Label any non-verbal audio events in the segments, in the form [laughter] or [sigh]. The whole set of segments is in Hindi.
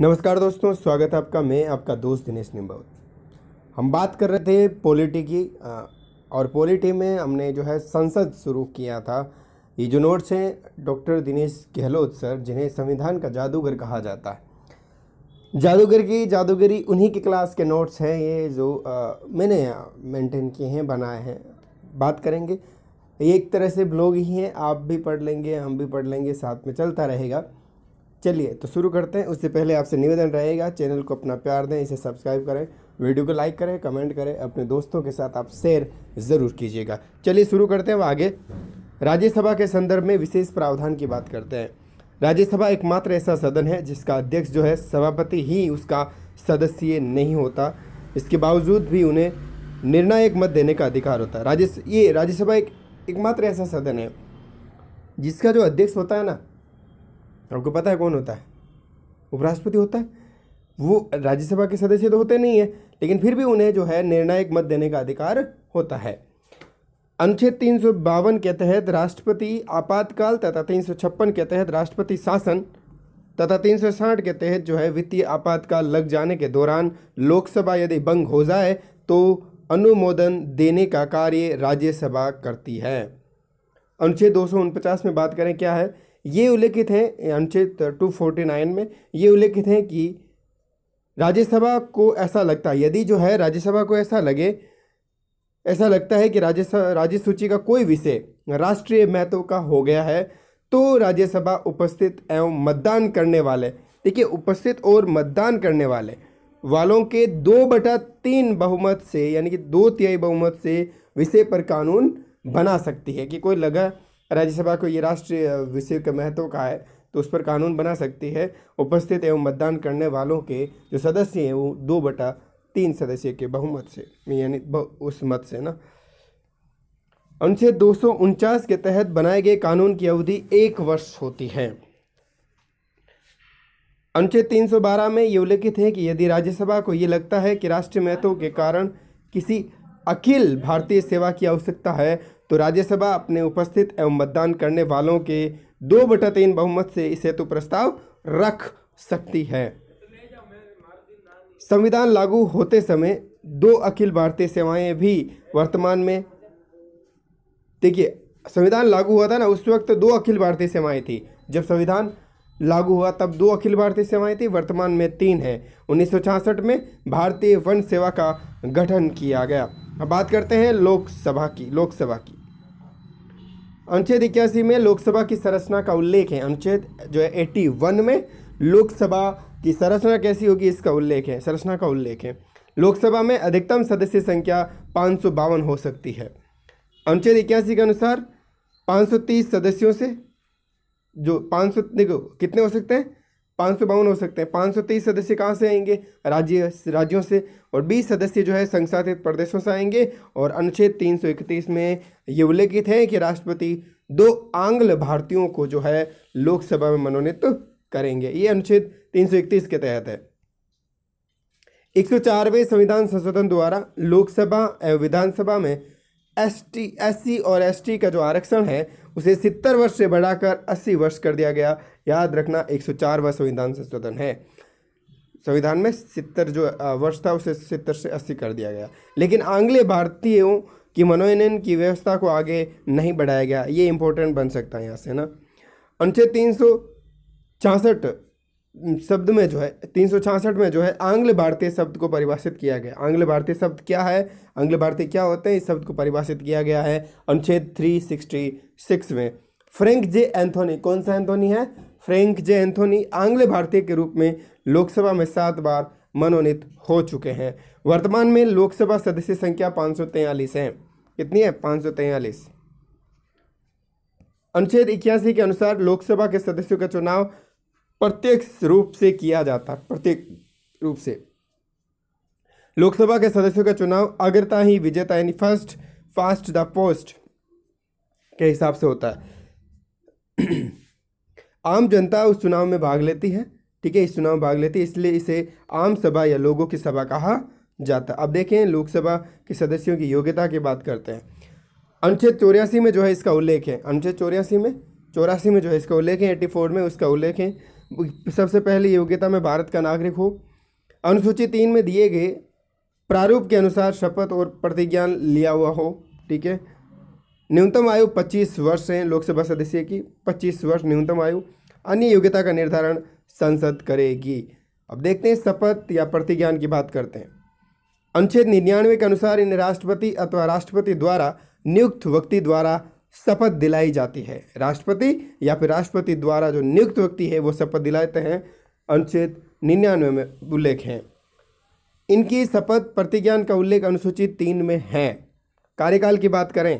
नमस्कार दोस्तों स्वागत है आपका मैं आपका दोस्त दिनेश निम्बाउत हम बात कर रहे थे पॉलिटी की और पॉलिटी में हमने जो है संसद शुरू किया था ये जो नोट्स हैं डॉक्टर दिनेश गहलोत सर जिन्हें संविधान का जादूगर कहा जाता है जादूगर की जादूगरी उन्हीं के क्लास के नोट्स हैं ये जो आ, मैंने मेंटेन किए हैं बनाए हैं बात करेंगे ये एक तरह से ब्लॉग ही हैं आप भी पढ़ लेंगे हम भी पढ़ लेंगे साथ में चलता रहेगा चलिए तो शुरू करते हैं उससे पहले आपसे निवेदन रहेगा चैनल को अपना प्यार दें इसे सब्सक्राइब करें वीडियो को लाइक करें कमेंट करें अपने दोस्तों के साथ आप शेयर ज़रूर कीजिएगा चलिए शुरू करते हैं आगे राज्यसभा के संदर्भ में विशेष प्रावधान की बात करते हैं राज्यसभा एकमात्र ऐसा सदन है जिसका अध्यक्ष जो है सभापति ही उसका सदस्य नहीं होता इसके बावजूद भी उन्हें निर्णायक मत देने का अधिकार होता है राज्य ये राज्यसभा एक एकमात्र ऐसा सदन है जिसका जो अध्यक्ष होता है ना आपको पता है कौन होता है उपराष्ट्रपति होता है वो राज्यसभा के सदस्य तो होते नहीं है लेकिन फिर भी उन्हें जो है निर्णायक मत देने का अधिकार होता है अनुच्छेद तीन सौ बावन के तहत राष्ट्रपति आपातकाल तथा तीन सौ छप्पन के तहत राष्ट्रपति शासन तथा तीन सौ साठ के तहत जो है वित्तीय आपातकाल लग जाने के दौरान लोकसभा यदि भंग हो जाए तो अनुमोदन देने का कार्य राज्यसभा करती है अनुच्छेद दो सौ उनपचास में बात करें क्या है ये उल्लेखित है अनुच्छेद 249 में ये उल्लेखित है कि राज्यसभा को ऐसा लगता है यदि जो है राज्यसभा को ऐसा लगे ऐसा लगता है कि राज्यसभा राज्य सूची का कोई विषय राष्ट्रीय महत्व का हो गया है तो राज्यसभा उपस्थित एवं मतदान करने वाले देखिए उपस्थित और मतदान करने वाले वालों के दो बटा तीन बहुमत से यानी कि दो तिहाई बहुमत से विषय पर कानून बना सकती है कि कोई लगा राज्यसभा को ये राष्ट्रीय विषय के महत्व का है तो उस पर कानून बना सकती है उपस्थित एवं मतदान करने वालों के जो सदस्य हैं वो दो बटा तीन सदस्य के बहुमत से यानी उस मत से ना अनुच्छेद दो के तहत बनाए गए कानून की अवधि एक वर्ष होती है अनुच्छेद 312 में ये उल्लेखित है कि यदि राज्यसभा को ये लगता है कि राष्ट्रीय महत्व के कारण किसी अखिल भारतीय सेवा की आवश्यकता है तो राज्यसभा अपने उपस्थित एवं मतदान करने वालों के दो बटा तीन बहुमत से इस हेतु प्रस्ताव रख सकती है संविधान लागू होते समय दो अखिल भारतीय सेवाएं भी वर्तमान में देखिए संविधान लागू हुआ था ना उस वक्त दो अखिल भारतीय सेवाएं थी जब संविधान लागू हुआ तब दो अखिल भारतीय सेवाएं थी वर्तमान में तीन हैं उन्नीस में भारतीय वन सेवा का गठन किया गया अब बात करते हैं लोकसभा की लोकसभा की अनुच्छेद इक्यासी में लोकसभा की संरचना का उल्लेख है अनुच्छेद जो है एट्टी वन में लोकसभा की संरचना कैसी होगी इसका उल्लेख है संरचना का उल्लेख है लोकसभा में अधिकतम सदस्य संख्या पाँच हो सकती है अनुच्छेद इक्यासी के अनुसार 530 सदस्यों से जो 500 सौ कितने हो सकते हैं पाँच सौ बावन हो सकते हैं पाँच सौ तेईस सदस्य कहाँ से आएंगे राज्य राज्यों से और बीस सदस्य जो है संसाधित प्रदेशों से आएंगे और अनुच्छेद तीन सौ इकतीस में ये उल्लेखित है कि राष्ट्रपति दो आंग्ल भारतीयों को जो है लोकसभा में मनोनीत तो करेंगे ये अनुच्छेद तीन सौ इकतीस के तहत है एक सौ चारवें संविधान संशोधन द्वारा लोकसभा एवं विधानसभा में एस टी एस सी और एस टी का जो आरक्षण है उसे सितर वर्ष से बढ़ाकर अस्सी वर्ष कर दिया गया याद रखना एक सौ चार वर्ष संविधान संशोधन है संविधान में सितर जो वर्ष था उसे सितर से अस्सी कर दिया गया लेकिन आंग्ले भारतीयों की मनोनयन की व्यवस्था को आगे नहीं बढ़ाया गया ये इम्पोर्टेंट बन सकता है यहाँ से ना अनुच्छेद तीन सौ शब्द में जो है तीन में जो है आंग्ल भारतीय शब्द को परिभाषित किया गया आंग्ल भारतीय शब्द क्या है आंग्ल भारतीय क्या होते हैं इस शब्द को परिभाषित किया गया है अनुच्छेद 366 में फ्रैंक जे एंथोनी कौन सा एंथोनी है फ्रैंक जे एंथोनी आंग्ल भारतीय के रूप में लोकसभा में सात बार मनोनीत हो चुके हैं वर्तमान में लोकसभा सदस्य संख्या पाँच है कितनी है पाँच अनुच्छेद इक्यासी के अनुसार लोकसभा के सदस्यों का चुनाव प्रत्यक्ष रूप से किया जाता प्रत्येक रूप से लोकसभा के सदस्यों का चुनाव अग्रता ही विजेता यानी फर्स्ट फास्ट द पोस्ट के हिसाब से होता है [clears throat] आम जनता उस चुनाव में भाग लेती है ठीक है इस चुनाव में भाग लेती है इसलिए इसे आम सभा या लोगों की सभा कहा जाता अब देखें लोकसभा के सदस्यों की योग्यता की बात करते हैं अनुच्छेद चौरासी में जो है इसका उल्लेख है अनुच्छेद चौरासी में चौरासी में जो है इसका उल्लेख है एट्टी फोर में उसका उल्लेख है सबसे पहली योग्यता में भारत का नागरिक हो अनुसूची तीन में दिए गए प्रारूप के अनुसार शपथ और प्रतिज्ञान लिया हुआ हो ठीक है न्यूनतम आयु 25 वर्ष है लोकसभा सदस्य की 25 वर्ष न्यूनतम आयु अन्य योग्यता का निर्धारण संसद करेगी अब देखते हैं शपथ या प्रतिज्ञान की बात करते हैं अनुच्छेद निन्यानवे के अनुसार इन राष्ट्रपति अथवा राष्ट्रपति द्वारा नियुक्त व्यक्ति द्वारा शपथ दिलाई जाती है राष्ट्रपति या फिर राष्ट्रपति द्वारा जो नियुक्त व्यक्ति है वो शपथ दिलाते हैं अनुच्छेद निन्यानवे में उल्लेख है इनकी शपथ प्रतिज्ञान का उल्लेख अनुसूचित तीन में है कार्यकाल की बात करें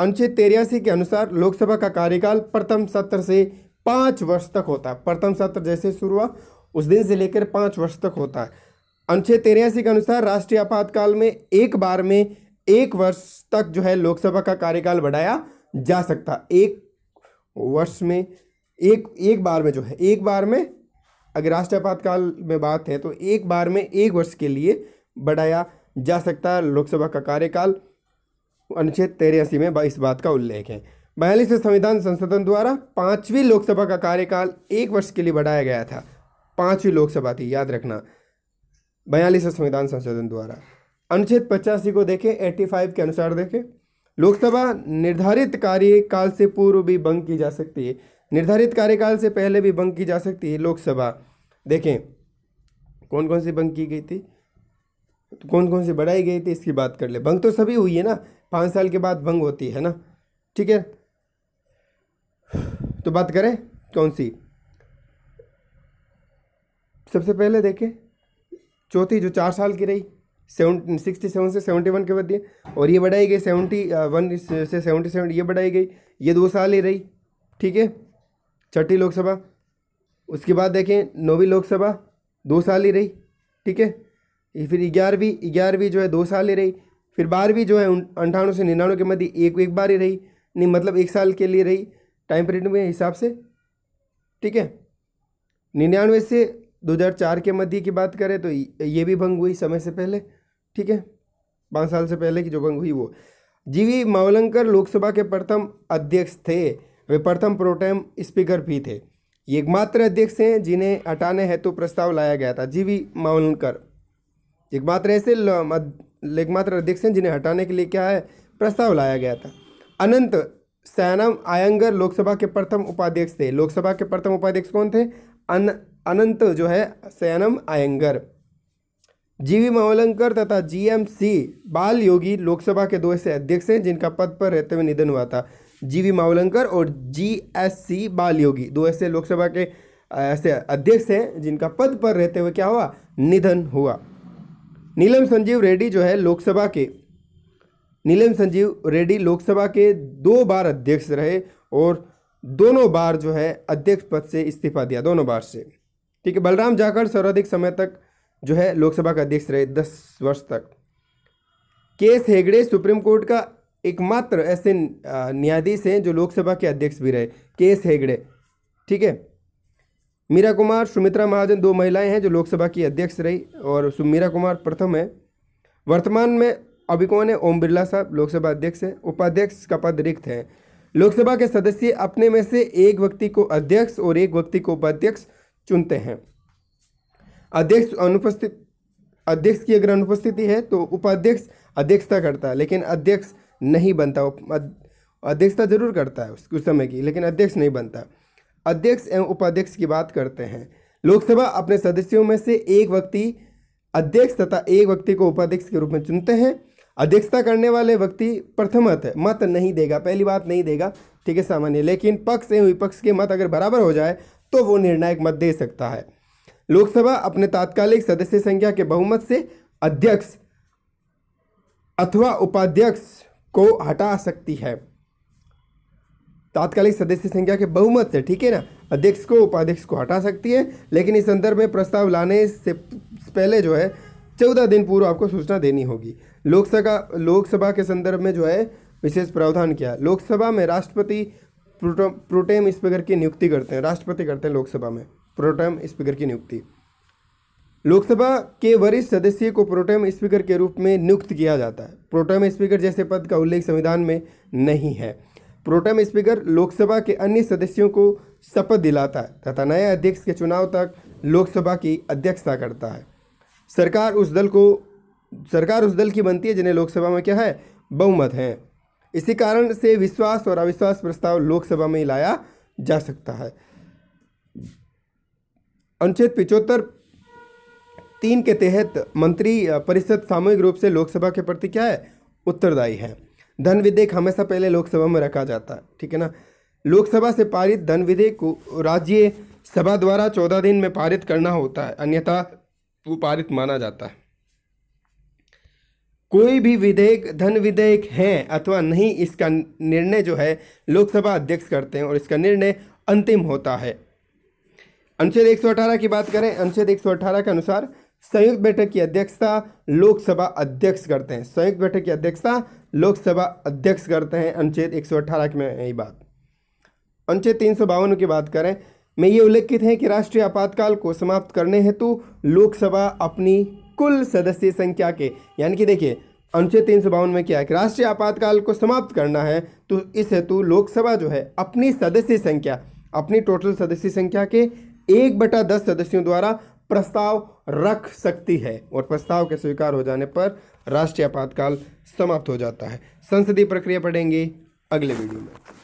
अनुच्छेद तेरासी के अनुसार लोकसभा का कार्यकाल प्रथम सत्र से पाँच वर्ष तक होता है प्रथम सत्र जैसे शुरू हुआ उस दिन से लेकर पाँच वर्ष तक होता है अनुच्छेद तेरासी के अनुसार राष्ट्रीय आपातकाल में एक बार में एक वर्ष तक जो है लोकसभा का कार्यकाल बढ़ाया जा सकता एक वर्ष में एक एक बार में जो है एक बार में अगर राष्ट्रपातकाल में बात है तो एक बार में एक वर्ष के लिए बढ़ाया जा सकता है लोकसभा का कार्यकाल अनुच्छेद तेरासी में इस बात का उल्लेख है बयालीसवें संविधान संशोधन द्वारा पांचवी लोकसभा का कार्यकाल एक वर्ष के लिए बढ़ाया गया था पांचवी लोकसभा थी याद रखना बयालीसवें संविधान संशोधन द्वारा अनुच्छेद पचासी को देखें एट्टी फाइव के अनुसार देखें लोकसभा निर्धारित कार्यकाल से पूर्व भी भंग की जा सकती है निर्धारित कार्यकाल से पहले भी भंग की जा सकती है लोकसभा देखें कौन कौन सी भंग की गई थी कौन कौन सी बढ़ाई गई थी इसकी बात कर ले भंग तो सभी हुई है ना पाँच साल के बाद भंग होती है ना ठीक है तो बात करें कौन सी सबसे पहले देखें चौथी जो चार साल की रही सेवन सिक्सटी सेवन से सेवेंटी वन के बदले और ये बढ़ाई गई सेवेंटी वन से सेवेंटी सेवन ये बढ़ाई गई ये दो साल ही रही ठीक है छठी लोकसभा उसके बाद देखें नौवीं लोकसभा दो साल ही रही ठीक है फिर ग्यारहवीं ग्यारहवीं जो है दो साल ही रही फिर बारहवीं जो है अंठानवे से निन्यानवे के मध्य एक एक बार ही रही नहीं मतलब एक साल के लिए रही टाइम पीरियड में हिसाब से ठीक है निन्यानवे से 2004 के मध्य की बात करें तो ये भी भंग हुई समय से पहले ठीक है पाँच साल से पहले की जो भंग हुई वो जीवी मावलंकर लोकसभा के प्रथम अध्यक्ष थे वे प्रथम प्रोटेम स्पीकर भी थे ये एकमात्र अध्यक्ष हैं जिन्हें हटाने हेतु तो प्रस्ताव लाया गया था जीवी मावलंकर एकमात्र ऐसे एकमात्र अध्यक्ष हैं जिन्हें हटाने के लिए क्या है प्रस्ताव लाया गया था अनंत सैनम आयंगर लोकसभा के प्रथम उपाध्यक्ष थे लोकसभा के प्रथम उपाध्यक्ष कौन थे अन अनंत जो है सैनम आयंगर जीवी मावलंकर तथा जीएमसी बाल योगी लोकसभा के दो ऐसे अध्यक्ष हैं जिनका पद पर रहते हुए निधन हुआ था जीवी मावलंकर और जीएससी बाल योगी दो ऐसे लोकसभा के ऐसे अध्यक्ष हैं जिनका पद पर रहते हुए क्या हुआ निधन हुआ नीलम संजीव रेड्डी जो है लोकसभा के नीलम संजीव रेड्डी लोकसभा के दो बार अध्यक्ष रहे और दोनों बार जो है अध्यक्ष पद से इस्तीफा दिया दोनों बार से ठीक है बलराम जाखड़ सर्वाधिक समय तक जो है लोकसभा का अध्यक्ष रहे दस वर्ष तक केस हेगड़े सुप्रीम कोर्ट का एकमात्र ऐसे न्यायाधीश हैं जो लोकसभा के अध्यक्ष भी रहे केस हेगड़े ठीक है मीरा कुमार सुमित्रा महाजन दो महिलाएं हैं जो लोकसभा की अध्यक्ष रही और मीरा कुमार प्रथम है वर्तमान में अभी कौन है ओम बिरला साहब लोकसभा अध्यक्ष हैं उपाध्यक्ष का पद रिक्त है लोकसभा के सदस्य अपने में से एक व्यक्ति को अध्यक्ष और एक व्यक्ति को उपाध्यक्ष चुनते हैं अध्यक्ष अनुपस्थित अध्यक्ष की अगर अनुपस्थिति है तो उपाध्यक्ष अध्यक्षता करता है लेकिन अध्यक्ष नहीं बनता अध्यक्षता जरूर करता है उस समय की लेकिन अध्यक्ष नहीं बनता अध्यक्ष एवं उपाध्यक्ष की बात करते हैं लोकसभा अपने सदस्यों में से एक व्यक्ति अध्यक्ष तथा एक व्यक्ति को उपाध्यक्ष के रूप में चुनते हैं अध्यक्षता करने वाले व्यक्ति प्रथमत मत नहीं देगा पहली बात नहीं देगा ठीक है सामान्य लेकिन पक्ष एवं विपक्ष के मत अगर बराबर हो जाए तो वो निर्णायक मत दे सकता है लोकसभा अपने तात्कालिक सदस्य संख्या के बहुमत से अध्यक्ष अथवा उपाध्यक्ष को हटा सकती है तात्कालिक सदस्य संख्या के बहुमत से ठीक है ना अध्यक्ष को उपाध्यक्ष को हटा सकती है लेकिन इस संदर्भ में प्रस्ताव लाने से पहले जो है चौदह दिन पूर्व आपको सूचना देनी होगी लोकसभा लोकसभा के संदर्भ में जो है विशेष प्रावधान किया लोकसभा में राष्ट्रपति प्रोटेम स्पीकर की नियुक्ति करते हैं राष्ट्रपति करते हैं लोकसभा में प्रोटेम स्पीकर की नियुक्ति लोकसभा के वरिष्ठ सदस्य को प्रोटेम स्पीकर के रूप में नियुक्त किया जाता है प्रोटेम स्पीकर जैसे पद का उल्लेख संविधान में नहीं है प्रोटेम स्पीकर लोकसभा के अन्य सदस्यों को शपथ दिलाता है तथा नए अध्यक्ष के चुनाव तक लोकसभा की अध्यक्षता करता है सरकार उस दल को सरकार उस दल की बनती है जिन्हें लोकसभा में क्या है बहुमत है इसी कारण से विश्वास और अविश्वास प्रस्ताव लोकसभा में लाया जा सकता है अनुच्छेद पिचहत्तर तीन के तहत मंत्री परिषद सामूहिक रूप से लोकसभा के प्रति क्या है उत्तरदायी है धन विधेयक हमेशा पहले लोकसभा में रखा जाता है ठीक है ना लोकसभा से पारित धन विधेयक को राज्य सभा द्वारा चौदह दिन में पारित करना होता है अन्यथा वो पारित माना जाता है कोई भी विधेयक धन विधेयक है अथवा नहीं इसका निर्णय जो है लोकसभा अध्यक्ष करते हैं और इसका निर्णय अंतिम होता है अनुच्छेद एक की बात करें अनुच्छेद एक के अनुसार संयुक्त बैठक की अध्यक्षता लोकसभा अध्यक्ष करते हैं संयुक्त बैठक की अध्यक्षता लोकसभा अध्यक्ष करते हैं अनुच्छेद एक 118 में यही बात अनुच्छेद तीन की बात करें में ये उल्लेखित है कि राष्ट्रीय आपातकाल को समाप्त करने हेतु लोकसभा अपनी कुल सदस्य संख्या के यानी कि देखिए अनुच्छेद तीन सौ बावन में क्या है कि राष्ट्रीय आपातकाल को समाप्त करना है तो इस हेतु लोकसभा जो है अपनी सदस्य संख्या अपनी टोटल सदस्य संख्या के एक बटा दस सदस्यों द्वारा प्रस्ताव रख सकती है और प्रस्ताव के स्वीकार हो जाने पर राष्ट्रीय आपातकाल समाप्त हो जाता है संसदीय प्रक्रिया पढ़ेंगे अगले वीडियो में